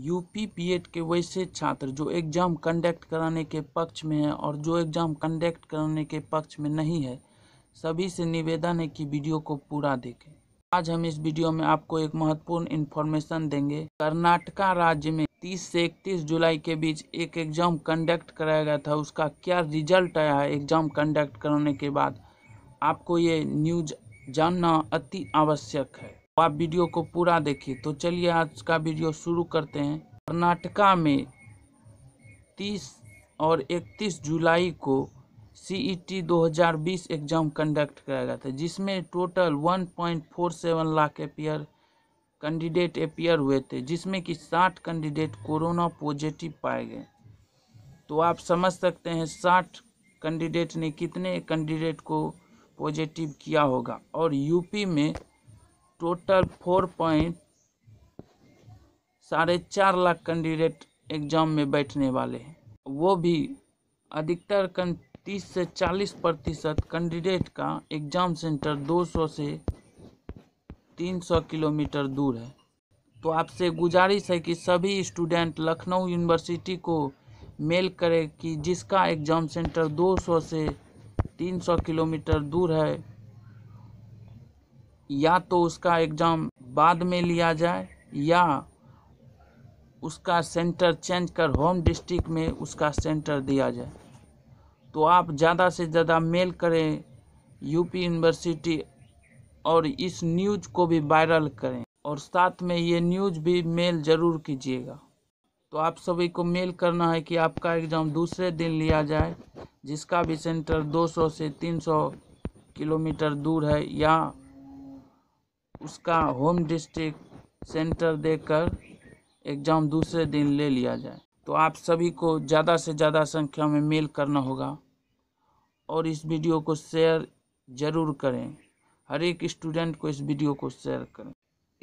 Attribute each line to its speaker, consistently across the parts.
Speaker 1: UP पीएड के वैसे छात्र जो एग्ज़ाम कंडक्ट कराने के पक्ष में हैं और जो एग्ज़ाम कंडक्ट कराने के पक्ष में नहीं है सभी से निवेदन है कि वीडियो को पूरा देखें आज हम इस वीडियो में आपको एक महत्वपूर्ण इन्फॉर्मेशन देंगे कर्नाटका राज्य में 30 से 31 जुलाई के बीच एक एग्ज़ाम कंडक्ट कराया गया था उसका क्या रिजल्ट आया है एग्ज़ाम कंडक्ट कराने के बाद आपको ये न्यूज जानना अति आवश्यक है आप वीडियो को पूरा देखिए तो चलिए आज का वीडियो शुरू करते हैं कर्नाटका में 30 और 31 जुलाई को C E T 2020 exam conduct कराया गया था जिसमें total 1.47 lakh appear candidate appear हुए थे जिसमें कि 60 कैंडिडेट कोरोना पॉजिटिव पाए गए तो आप समझ सकते हैं 60 कैंडिडेट ने कितने कैंडिडेट को पॉजिटिव किया होगा और यूपी में टोटल फोर पॉइंट साढ़े चार लाख कैंडिडेट एग्जाम में बैठने वाले हैं वो भी अधिकतर तीस से चालीस प्रतिशत कैंडिडेट का एग्जाम सेंटर दो सौ से तीन सौ किलोमीटर दूर है तो आपसे गुजारिश है कि सभी स्टूडेंट लखनऊ यूनिवर्सिटी को मेल करें कि जिसका एग्ज़ाम सेंटर 200 से 300 किलोमीटर दूर है या तो उसका एग्ज़ाम बाद में लिया जाए या उसका सेंटर चेंज कर होम डिस्ट्रिक्ट में उसका सेंटर दिया जाए तो आप ज़्यादा से ज़्यादा मेल करें यूपी यूनिवर्सिटी और इस न्यूज को भी वायरल करें और साथ में ये न्यूज भी मेल ज़रूर कीजिएगा तो आप सभी को मेल करना है कि आपका एग्ज़ाम दूसरे दिन लिया जाए जिसका भी सेंटर 200 से 300 किलोमीटर दूर है या उसका होम डिस्ट्रिक्ट सेंटर देकर एग्ज़ाम दूसरे दिन ले लिया जाए तो आप सभी को ज़्यादा से ज़्यादा संख्या में मेल करना होगा और इस वीडियो को शेयर ज़रूर करें हर एक स्टूडेंट को इस वीडियो को शेयर करें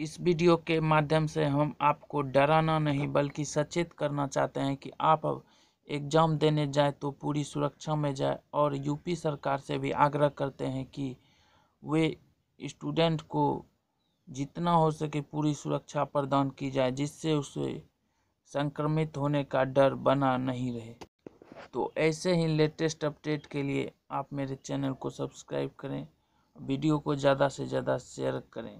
Speaker 1: इस वीडियो के माध्यम से हम आपको डराना नहीं बल्कि सचेत करना चाहते हैं कि आप अब एग्ज़ाम देने जाए तो पूरी सुरक्षा में जाए और यूपी सरकार से भी आग्रह करते हैं कि वे स्टूडेंट को जितना हो सके पूरी सुरक्षा प्रदान की जाए जिससे उसे संक्रमित होने का डर बना नहीं रहे तो ऐसे ही लेटेस्ट अपडेट के लिए आप मेरे चैनल को सब्सक्राइब करें वीडियो को ज़्यादा से ज़्यादा शेयर करें